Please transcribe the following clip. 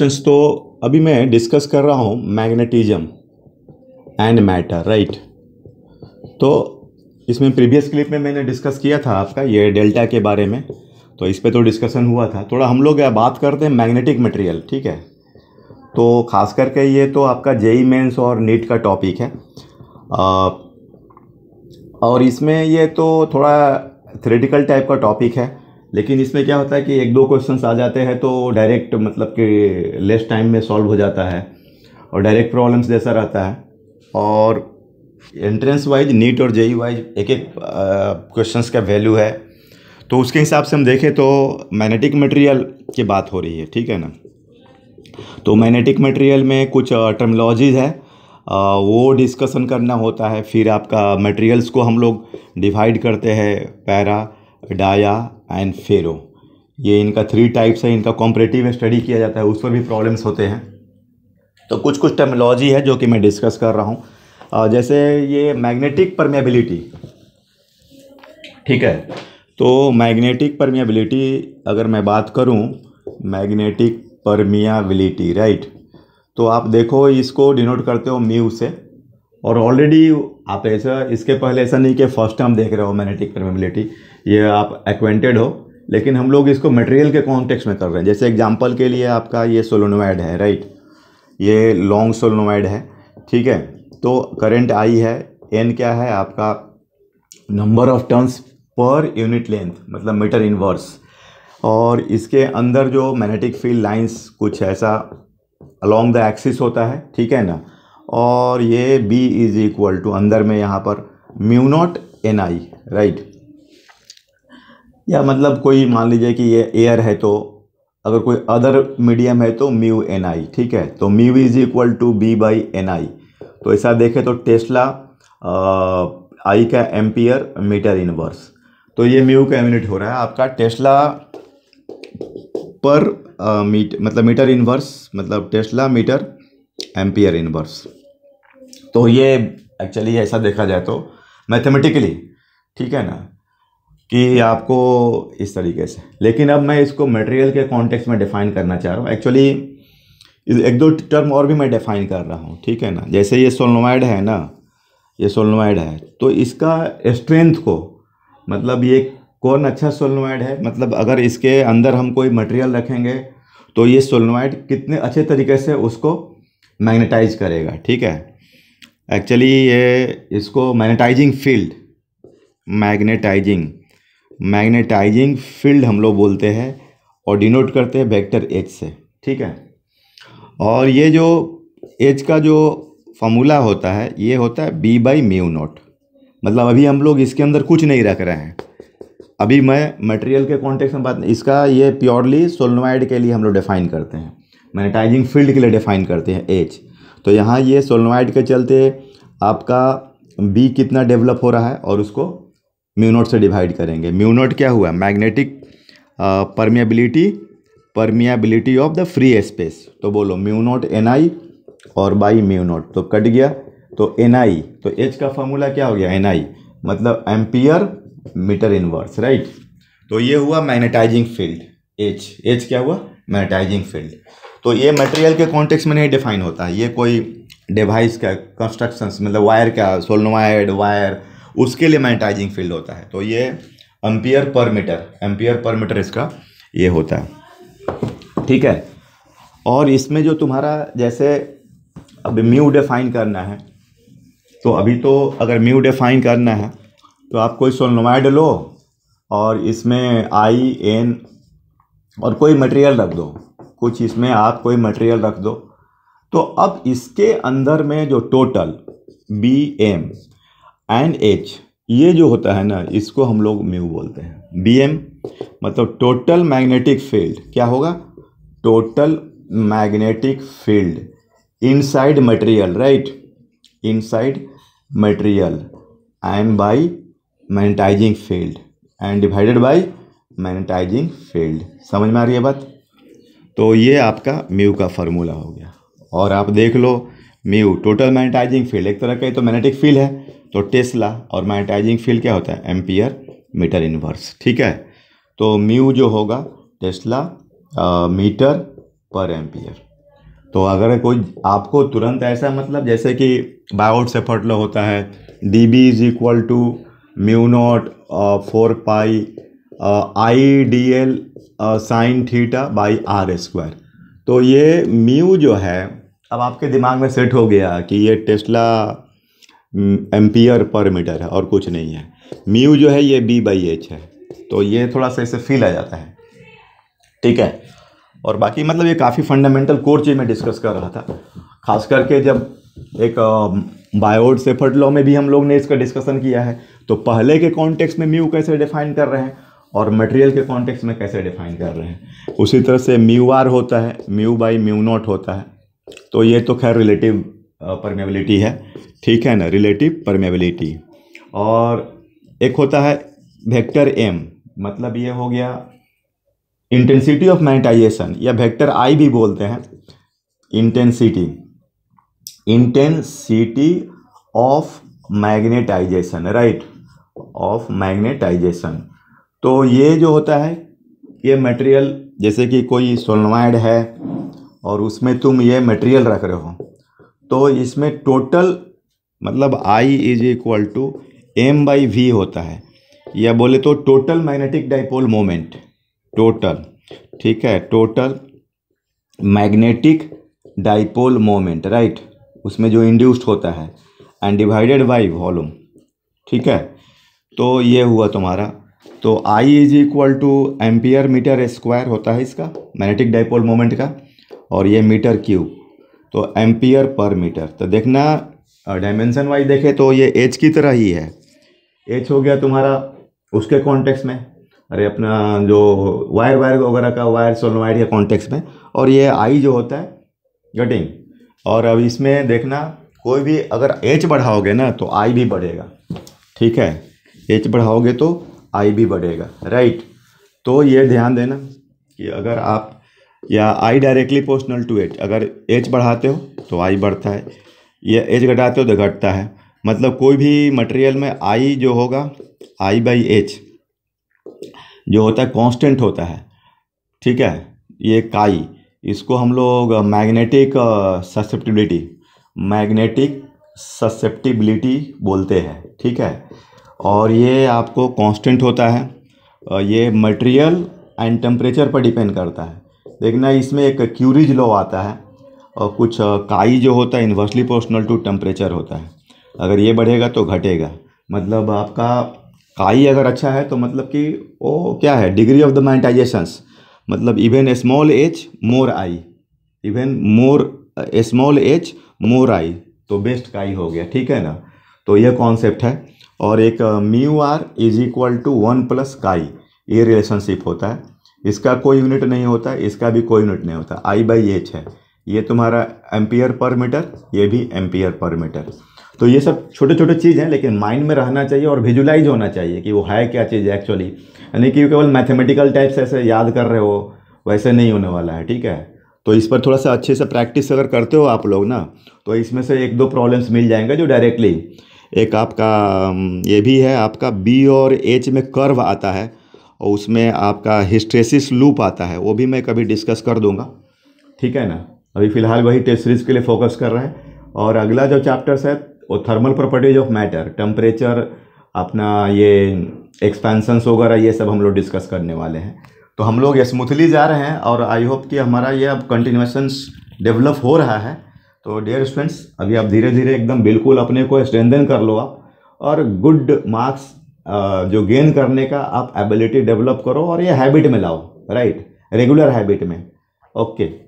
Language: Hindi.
तो अभी मैं डिस्कस कर रहा हूँ मैग्नेटिज्म एंड मैटर राइट तो इसमें प्रीवियस क्लिप में मैंने डिस्कस किया था आपका ये डेल्टा के बारे में तो इस पर तो डिस्कशन हुआ था थोड़ा हम लोग बात करते हैं मैग्नेटिक मटेरियल ठीक है तो खास करके ये तो आपका जेई मेंस और नीट का टॉपिक है आ, और इसमें ये तो थोड़ा थ्रेटिकल टाइप का टॉपिक है लेकिन इसमें क्या होता है कि एक दो क्वेश्चन आ जाते हैं तो डायरेक्ट मतलब कि लेस टाइम में सॉल्व हो जाता है और डायरेक्ट प्रॉब्लम्स जैसा रहता है और एंट्रेंस वाइज नीट और जेई वाइज e एक एक क्वेश्चंस का वैल्यू है तो उसके हिसाब से हम देखें तो मैग्नेटिक मटेरियल की बात हो रही है ठीक है ना तो मैग्नेटिक मटेरियल में कुछ टर्मोलॉजीज है वो डिस्कशन करना होता है फिर आपका मटेरियल्स को हम लोग डिवाइड करते हैं पैरा डाया एंड फेरो ये इनका थ्री टाइप्स है इनका कॉम्परेटिव स्टडी किया जाता है उस पर भी प्रॉब्लम्स होते हैं तो कुछ कुछ टेमोलॉजी है जो कि मैं डिस्कस कर रहा हूँ जैसे ये मैग्नेटिक परमेबिलिटी ठीक है तो मैग्नेटिक परमियाबिलिटी अगर मैं बात करूँ मैग्नेटिक परमियाबिलिटी राइट तो आप देखो इसको डिनोट करते हो म्यू से और ऑलरेडी आप ऐसा इसके पहले ऐसा नहीं कि फर्स्ट टाइम देख रहे हो मैग्नेटिक परमेबिलिटी ये आप एक्वेंटेड हो लेकिन हम लोग इसको मटेरियल के कॉन्टेक्स्ट में कर रहे हैं जैसे एग्जाम्पल के लिए आपका ये सोलोनोवाइड है राइट ये लॉन्ग सोलोनोवाइड है ठीक है तो करंट आई है एन क्या है आपका number of turns per unit length मतलब मीटर इनवर्स और इसके अंदर जो मैग्नेटिक फील्ड लाइन्स कुछ ऐसा अलॉन्ग द एक्सिस होता है ठीक है ना और ये बी इज इक्वल टू अंदर में यहाँ पर mu naught n I right या मतलब कोई मान लीजिए कि ये एयर है तो अगर कोई अदर मीडियम है तो म्यू एन आई ठीक है तो mu is equal to B by n I तो ऐसा देखें तो टेस्ला आई uh, का एम्पियर मीटर इनवर्स तो ये म्यू का यूनिट हो रहा है आपका टेस्ला पर मीट मतलब मीटर इनवर्स मतलब टेस्ला मीटर एम्पियर इनवर्स तो ये एक्चुअली ऐसा देखा जाए तो मैथमेटिकली ठीक है ना कि आपको इस तरीके से लेकिन अब मैं इसको मटेरियल के कॉन्टेक्स्ट में डिफ़ाइन करना चाह रहा हूँ एक्चुअली एक दो टर्म और भी मैं डिफ़ाइन कर रहा हूँ ठीक है ना जैसे ये सोलनोइड है ना ये सोलनोइड है तो इसका स्ट्रेंथ को मतलब ये कौन अच्छा सोलनोइड है मतलब अगर इसके अंदर हम कोई मटेरियल रखेंगे तो ये सोलनोइड कितने अच्छे तरीके से उसको मैग्नेटाइज करेगा ठीक है एक्चुअली ये इसको magnetising field magnetising magnetising field हम लोग बोलते हैं और डिनोट करते हैं वेक्टर एच से ठीक है और ये जो एच का जो फॉर्मूला होता है ये होता है बी बाई म्यू नोट मतलब अभी हम लोग इसके अंदर कुछ नहीं रख रहे हैं अभी मैं मटेरियल के कॉन्टेक्स में बात नहीं इसका ये प्योरली सोलनोइड के लिए हम लोग डिफाइन करते हैं मैग्नेटाइजिंग फील्ड के लिए डिफाइन करते हैं एच तो यहाँ ये सोलनोइड के चलते आपका बी कितना डेवलप हो रहा है और उसको म्यूनोट से डिवाइड करेंगे म्यूनोट क्या हुआ magnetic permeability permeability of the free space तो बोलो म्यूनोट एन आई और बाई म्यूनोट तो कट गया तो एन आई तो एच का फॉर्मूला क्या हो गया एन आई मतलब एम्पियर मीटर इनवर्स राइट तो ये हुआ मैग्नेटाइजिंग फील्ड एच एच क्या हुआ मैग्नेटाइजिंग फील्ड तो ये मटेरियल के कॉन्टेक्स में नहीं डिफाइन होता है ये कोई डिवाइस का कंस्ट्रक्शंस मतलब वायर का सोलनोवाइड वायर उसके लिए मैनेटाइजिंग फील्ड होता है तो ये ampere per metre ampere per metre इसका ये होता है ठीक है और इसमें जो तुम्हारा जैसे अभी म्यू डिफाइन करना है तो अभी तो अगर म्यू डिफाइन करना है तो आप कोई सोनोमाइड लो और इसमें आई एन और कोई मटेरियल रख दो कुछ इसमें आप कोई मटेरियल रख दो तो अब इसके अंदर में जो total B M N H ये जो होता है ना इसको हम लोग म्यू बोलते हैं बी एम मतलब टोटल मैग्नेटिक फील्ड क्या होगा total magnetic field inside material right inside material and by magnetising field and divided by magnetising field समझ में आ रही है बात तो ये आपका म्यू का फॉर्मूला हो गया और आप देख लो म्यू टोटल मैग्नेटाइजिंग फील्ड एक तरह का ये तो मैग्नेटिक फील्ड है तो टेस्ला और मैग्नेटाइजिंग फील्ड क्या होता है एम्पियर मीटर इनवर्स ठीक है तो म्यू जो होगा टेस्ला मीटर पर एम्पियर तो अगर कोई आपको तुरंत ऐसा मतलब जैसे कि बायोट से फटलो होता है D B is equal to mu naught four pi I D L sine theta by R square तो ये म्यू जो है अब आपके दिमाग में सेट हो गया कि ये Tesla hmm, ampere per metre है और कुछ नहीं है म्यू जो है ये बी बाई एच है तो ये थोड़ा सा इसे फील आ जाता है ठीक है और बाकी मतलब ये काफ़ी फंडामेंटल कोर चीज़ मैं डिस्कस कर रहा था खास करके जब एक बायोड सेफर्ट लॉ में भी हम लोग ने इसका डिस्कशन किया है तो पहले के कॉन्टेक्स में म्यू कैसे डिफाइन कर रहे हैं और मटेरियल के कॉन्टेक्स में कैसे डिफाइन कर रहे हैं उसी तरह से म्यू आर होता है म्यू बाई म्यू नॉट होता है तो ये तो खैर रिलेटिव परमेबिलिटी है ठीक है ना रिलेटिव परमेबिलिटी और एक होता है वेक्टर एम मतलब ये हो गया इंटेंसिटी ऑफ मैग्नेटाइजेशन या वेक्टर आई भी बोलते हैं intensity intensity of magnetization right of magnetization तो ये जो होता है ये मटेरियल जैसे कि कोई सोलनवाइड है और उसमें तुम ये मटेरियल रख रहे हो तो इसमें टोटल मतलब I is equal to M by V होता है या बोले तो total magnetic dipole moment total ठीक है total magnetic dipole moment right उसमें जो इंड्यूस्ड होता है एंड डिवाइडेड बाई वॉल्यूम ठीक है तो ये हुआ तुम्हारा तो I is equal to ampere metre square होता है इसका मैग्नेटिक डाइपोल मोमेंट का और ये मीटर क्यूब तो एम्पियर पर मीटर तो देखना डायमेंशन वाइज देखें तो ये एच की तरह ही है एच हो गया तुम्हारा उसके कॉन्टेक्स में अरे अपना जो वायर वायर वगैरह का वायर वायर के कॉन्टेक्स में और ये आई जो होता है गटिंग और अब इसमें देखना कोई भी अगर एच बढ़ाओगे ना तो आई भी बढ़ेगा ठीक है एच बढ़ाओगे तो आई भी बढ़ेगा राइट तो ये ध्यान देना कि अगर आप या आई डायरेक्टली पोस्टनल टू एच अगर एच बढ़ाते हो तो आई बढ़ता है या एच घटाते हो तो घटता है मतलब कोई भी मटेरियल में आई जो होगा आई बाई एच जो होता है कांस्टेंट होता है ठीक है ये काई इसको हम लोग मैग्नेटिक ससेप्टिबिलिटी मैग्नेटिक ससेप्टिबिलिटी बोलते हैं ठीक है और ये आपको कांस्टेंट होता है ये मटेरियल एंड टेम्परेचर पर डिपेंड करता है देखना इसमें एक क्यूरिज लॉ आता है और कुछ काई जो होता है इन्वर्सली प्रोपोर्शनल टू टेम्परेचर होता है अगर ये बढ़ेगा तो घटेगा मतलब आपका काई अगर अच्छा है तो मतलब कि वो क्या है डिग्री ऑफ द मैंटाइजेशंस मतलब even a small H more I even more a small H more I तो बेस्ट काई हो गया ठीक है ना तो यह कॉन्सेप्ट है और एक mu R is equal to one plus chi ये रिलेशनशिप होता है इसका कोई यूनिट नहीं होता इसका भी कोई यूनिट नहीं होता आई बाई एच है ये तुम्हारा एम्पियर पर मीटर ये भी एम्पियर पर मीटर तो ये सब छोटे छोटे चीज़ हैं लेकिन माइंड में रहना चाहिए और विजुलाइज होना चाहिए कि वो है क्या चीज़ एक्चुअली यानी कि केवल मैथमेटिकल टाइप से ऐसे याद कर रहे हो वैसे नहीं होने वाला है ठीक है तो इस पर थोड़ा सा अच्छे से प्रैक्टिस अगर करते हो आप लोग ना तो इसमें से एक दो प्रॉब्लम्स मिल जाएंगे जो डायरेक्टली एक आपका ये भी है आपका बी और एच में कर्व आता है और उसमें आपका हिस्ट्रेसिस लूप आता है वो भी मैं कभी डिस्कस कर दूंगा ठीक है ना अभी फ़िलहाल वही टेस्ट सीरीज के लिए फोकस कर रहे हैं और अगला जो चैप्टर्स है वो thermal properties of matter temperature अपना ये एक्सपेंसन्स वगैरह ये सब हम लोग डिस्कस करने वाले हैं तो हम लोग स्मूथली जा रहे हैं और आई होप कि हमारा ये अब कंटिन्यूशन डेवलप हो रहा है तो डियर स्टूडेंट्स अभी आप धीरे धीरे एकदम बिल्कुल अपने को स्ट्रेंदन कर लो आप और गुड मार्क्स जो गेन करने का आप एबिलिटी डेवलप करो और ये हैबिट में लाओ राइट रेगुलर हैबिट में ओके